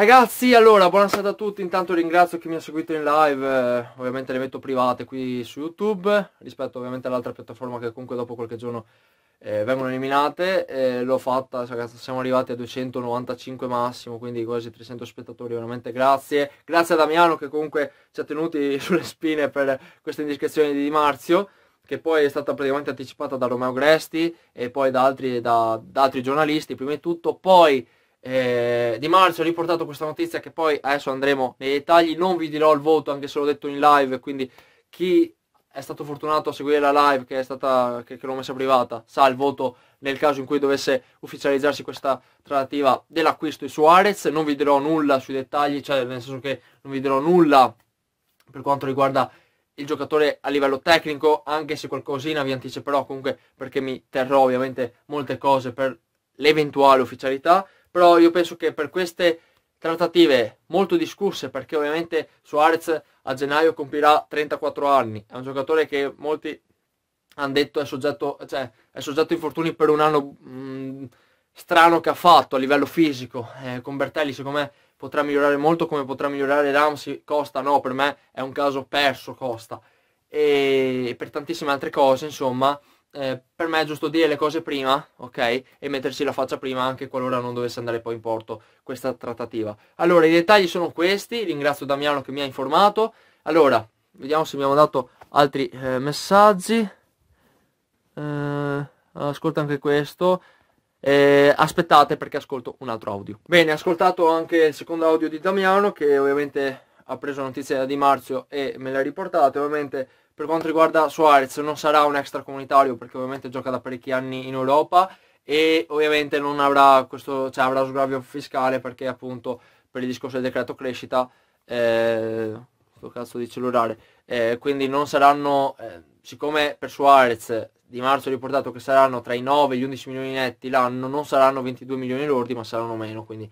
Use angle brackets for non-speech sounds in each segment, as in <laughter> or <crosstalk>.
Ragazzi, allora, buonasera a tutti, intanto ringrazio chi mi ha seguito in live, eh, ovviamente le metto private qui su YouTube, rispetto ovviamente all'altra piattaforma che comunque dopo qualche giorno eh, vengono eliminate, eh, l'ho fatta, ragazzi, siamo arrivati a 295 massimo, quindi quasi 300 spettatori, veramente grazie, grazie a Damiano che comunque ci ha tenuti <laughs> sulle spine per questa indiscrezione di Di Marzio, che poi è stata praticamente anticipata da Romeo Gresti e poi da altri, da, da altri giornalisti, prima di tutto, poi eh, Di marzo ha riportato questa notizia che poi adesso andremo nei dettagli, non vi dirò il voto anche se l'ho detto in live, quindi chi è stato fortunato a seguire la live che, è stata, che, che l'ho messa privata sa il voto nel caso in cui dovesse ufficializzarsi questa trattativa dell'acquisto di Suarez, non vi dirò nulla sui dettagli, cioè nel senso che non vi dirò nulla per quanto riguarda il giocatore a livello tecnico, anche se qualcosina vi anticiperò comunque perché mi terrò ovviamente molte cose per l'eventuale ufficialità però io penso che per queste trattative molto discusse perché ovviamente Suarez a gennaio compirà 34 anni, è un giocatore che molti hanno detto è soggetto, cioè, è soggetto a infortuni per un anno mh, mm, strano che ha fatto a livello fisico, eh, con Bertelli secondo me potrà migliorare molto come potrà migliorare Ramsey, Costa no, per me è un caso perso Costa e per tantissime altre cose insomma eh, per me è giusto dire le cose prima, ok? E mettersi la faccia prima anche qualora non dovesse andare poi in porto questa trattativa. Allora, i dettagli sono questi, ringrazio Damiano che mi ha informato. Allora, vediamo se mi hanno dato altri eh, messaggi. Eh, ascolta anche questo. Eh, aspettate perché ascolto un altro audio. Bene, ascoltato anche il secondo audio di Damiano che ovviamente ha preso notizia di Marzio e me le ha riportate. Ovviamente per quanto riguarda Suarez non sarà un extracomunitario perché ovviamente gioca da parecchi anni in Europa e ovviamente non avrà questo, cioè avrà sgravio fiscale perché appunto per il discorso del decreto crescita, eh, sto cazzo di cellulare, eh, quindi non saranno, eh, siccome per Suarez di marzo ho riportato che saranno tra i 9 e gli 11 milioni netti l'anno, non saranno 22 milioni lordi ma saranno meno, quindi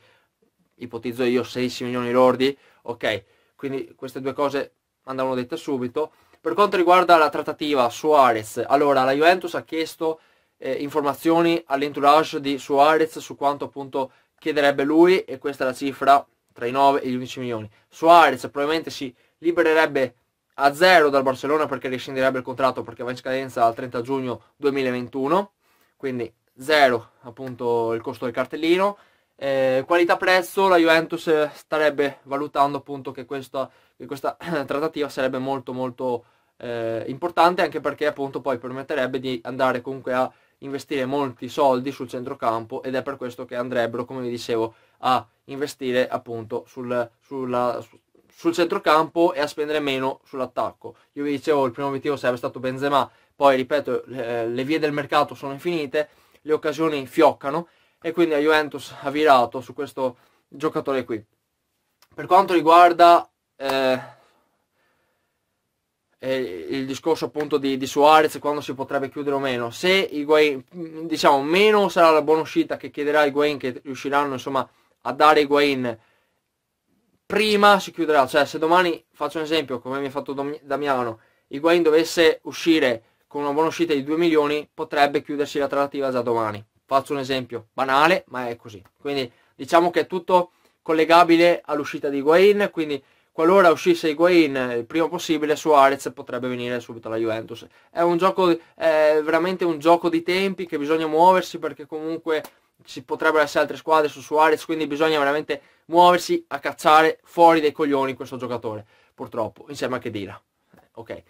ipotizzo io 16 milioni lordi, ok, quindi queste due cose andavano dette subito. Per quanto riguarda la trattativa Suarez, allora la Juventus ha chiesto eh, informazioni all'entourage di Suarez su quanto appunto chiederebbe lui e questa è la cifra tra i 9 e gli 11 milioni. Suarez probabilmente si libererebbe a zero dal Barcellona perché rescinderebbe il contratto perché va in scadenza al 30 giugno 2021, quindi zero appunto il costo del cartellino eh, qualità prezzo la Juventus eh, starebbe valutando appunto che questa, che questa <clears throat> trattativa sarebbe molto molto eh, importante anche perché appunto poi permetterebbe di andare comunque a investire molti soldi sul centrocampo ed è per questo che andrebbero come vi dicevo a investire appunto sul, sulla, sul centrocampo e a spendere meno sull'attacco io vi dicevo il primo obiettivo sarebbe stato Benzema poi ripeto le, le vie del mercato sono infinite le occasioni fioccano e quindi la Juventus ha virato su questo giocatore qui. Per quanto riguarda eh, eh il discorso appunto di, di, Suarez quando si potrebbe chiudere o meno, se Higuain, diciamo meno sarà la buona uscita che chiederà Higuain, che riusciranno insomma a dare Higuain prima si chiuderà, cioè se domani faccio un esempio come mi ha fatto Damiano, Higuain dovesse uscire con una buona uscita di 2 milioni potrebbe chiudersi la trattativa già domani. Faccio un esempio banale, ma è così. Quindi diciamo che è tutto collegabile all'uscita di Higuain, quindi qualora uscisse Higuain il prima possibile Suarez potrebbe venire subito alla Juventus. È, un gioco, è veramente un gioco di tempi che bisogna muoversi perché comunque ci potrebbero essere altre squadre su Suarez, quindi bisogna veramente muoversi a cacciare fuori dei coglioni questo giocatore, purtroppo, insieme a Kedira. Ok,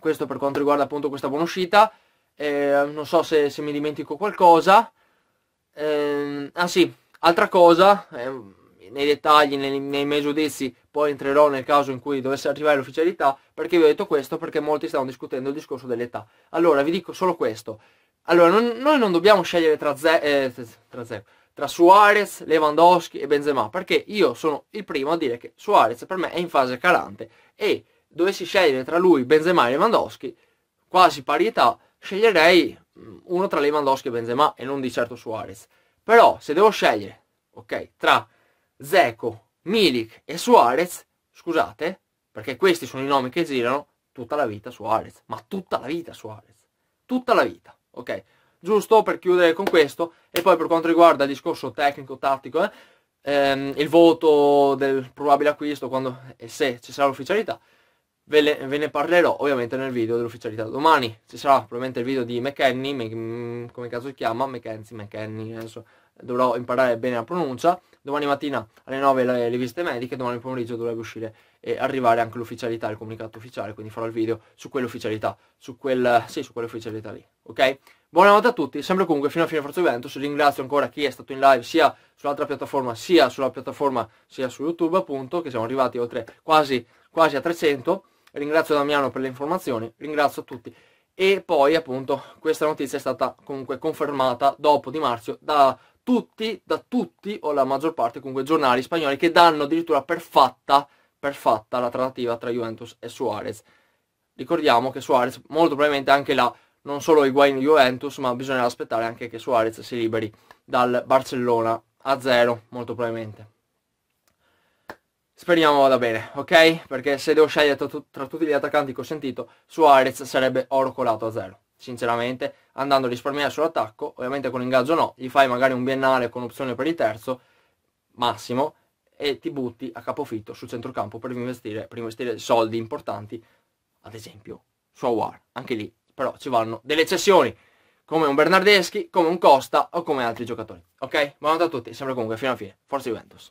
questo per quanto riguarda appunto questa buona uscita eh, non so se, se, mi dimentico qualcosa. Eh, ah sì, altra cosa, eh, nei dettagli, nei, nei, miei giudizi, poi entrerò nel caso in cui dovesse arrivare l'ufficialità, perché vi ho detto questo, perché molti stanno discutendo il discorso dell'età. Allora, vi dico solo questo. Allora, non, noi non dobbiamo scegliere tra, Ze, eh, tra, Ze, tra Suarez, Lewandowski e Benzema, perché io sono il primo a dire che Suarez per me è in fase calante e dovessi scegliere tra lui, Benzema e Lewandowski, quasi parietà, sceglierei mm, uno tra Lewandowski e Benzema e non di certo Suarez. Però se devo scegliere, ok, tra Zeco, Milik e Suarez, scusate, perché questi sono i nomi che girano, tutta la vita Suarez, ma tutta la vita Suarez, tutta la vita, ok? Giusto per chiudere con questo e poi per quanto riguarda il discorso tecnico, tattico, eh, ehm, il voto del probabile acquisto quando e se ci sarà l'ufficialità, Ve, le, ve, ne parlerò ovviamente nel video dell'ufficialità domani. Ci sarà probabilmente il video di McKenny, Mc, mm, come caso si chiama, McKenzie, McKenny, adesso dovrò imparare bene la pronuncia. Domani mattina alle 9 le, le visite mediche, domani pomeriggio dovrebbe uscire e arrivare anche l'ufficialità, il comunicato ufficiale, quindi farò il video su quell'ufficialità, su, quel, sì, su quell'ufficialità lì, ok? Buonanotte a tutti, sempre comunque fino a fine Forza evento ringrazio ancora chi è stato in live sia sull'altra piattaforma, sia sulla piattaforma, sia su YouTube appunto, che siamo arrivati oltre quasi, quasi a 300, Ringrazio Damiano per le informazioni, ringrazio tutti. E poi appunto questa notizia è stata comunque confermata dopo Di marzo da tutti, da tutti o la maggior parte comunque giornali spagnoli che danno addirittura per fatta, la trattativa tra Juventus e Suarez. Ricordiamo che Suarez molto probabilmente anche là non solo in Juventus, ma bisognerà aspettare anche che Suarez si liberi dal Barcellona a zero, molto probabilmente. Speriamo vada bene, ok? Perché se devo scegliere tra, tra tutti gli attaccanti che ho sentito, Suarez sarebbe oro colato a zero. Sinceramente, andando a risparmiare sull'attacco, ovviamente con l'ingaggio no, gli fai magari un biennale con opzione per il terzo, massimo, e ti butti a capofitto sul centrocampo per investire, per investire soldi importanti, ad esempio su Awar. Anche lì, però, ci vanno delle cessioni, come un Bernardeschi, come un Costa o come altri giocatori. Ok? Buonanotte a tutti, sempre comunque fino alla fine. Forza Juventus.